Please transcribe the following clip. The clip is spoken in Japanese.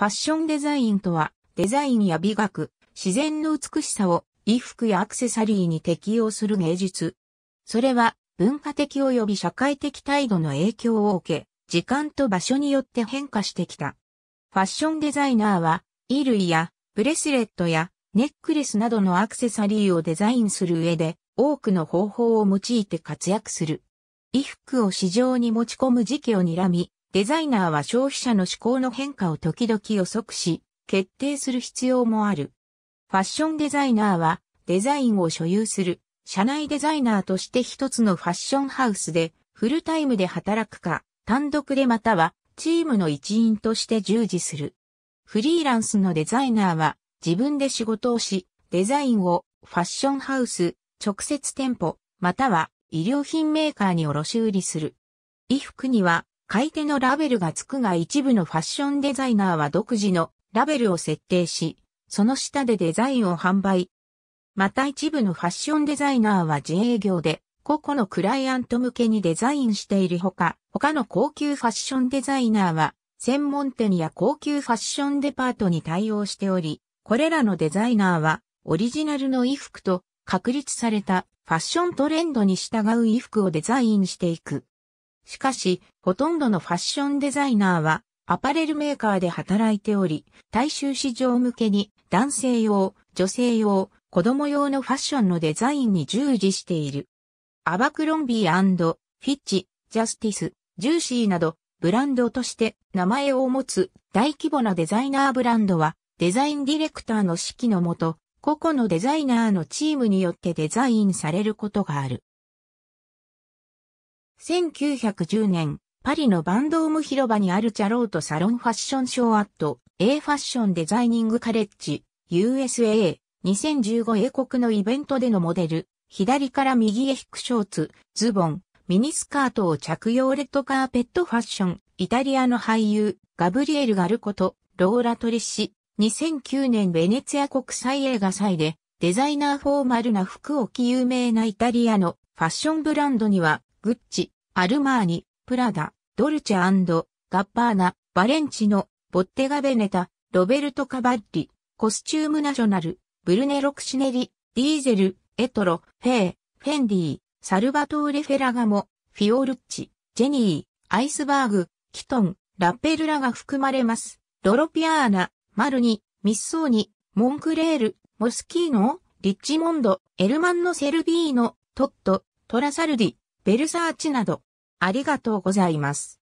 ファッションデザインとは、デザインや美学、自然の美しさを衣服やアクセサリーに適用する芸術。それは、文化的及び社会的態度の影響を受け、時間と場所によって変化してきた。ファッションデザイナーは、衣類やブレスレットやネックレスなどのアクセサリーをデザインする上で、多くの方法を用いて活躍する。衣服を市場に持ち込む時期を睨み、デザイナーは消費者の思考の変化を時々予測し、決定する必要もある。ファッションデザイナーはデザインを所有する、社内デザイナーとして一つのファッションハウスでフルタイムで働くか、単独でまたはチームの一員として従事する。フリーランスのデザイナーは自分で仕事をし、デザインをファッションハウス、直接店舗、または医療品メーカーに卸売りする。衣服には買い手のラベルがつくが一部のファッションデザイナーは独自のラベルを設定し、その下でデザインを販売。また一部のファッションデザイナーは自営業で、個々のクライアント向けにデザインしているほか、他の高級ファッションデザイナーは、専門店や高級ファッションデパートに対応しており、これらのデザイナーは、オリジナルの衣服と確立されたファッショントレンドに従う衣服をデザインしていく。しかし、ほとんどのファッションデザイナーはアパレルメーカーで働いており、大衆市場向けに男性用、女性用、子供用のファッションのデザインに従事している。アバクロンビーフィッチ、ジャスティス、ジューシーなど、ブランドとして名前を持つ大規模なデザイナーブランドは、デザインディレクターの指揮のもと、個々のデザイナーのチームによってデザインされることがある。1910年、パリのバンドーム広場にあるチャロートサロンファッションショーアット、A ファッションデザイニングカレッジ、USA、2015英国のイベントでのモデル、左から右へ引くショーツ、ズボン、ミニスカートを着用レッドカーペットファッション、イタリアの俳優、ガブリエル・ガルコと、ローラ・トリッシ、2009年ベネツィア国際映画祭で、デザイナーフォーマルな服を着有名なイタリアのファッションブランドには、グッチ、アルマーニ、プラダ、ドルチェガッパーナ、バレンチノ、ボッテガベネタ、ロベルト・カバッリ、コスチュームナショナル、ブルネ・ロクシネリ、ディーゼル、エトロ、フェー、フェンディー、サルバトーレ・フェラガモ、フィオルッチ、ジェニー、アイスバーグ、キトン、ラッペルラが含まれます。ドロピアーナ、マルニ、ミッソーニ、モンクレール、モスキーノ、リッチモンド、エルマンのセルビーノ、トット、トラサルディ、ベルサーチなど、ありがとうございます。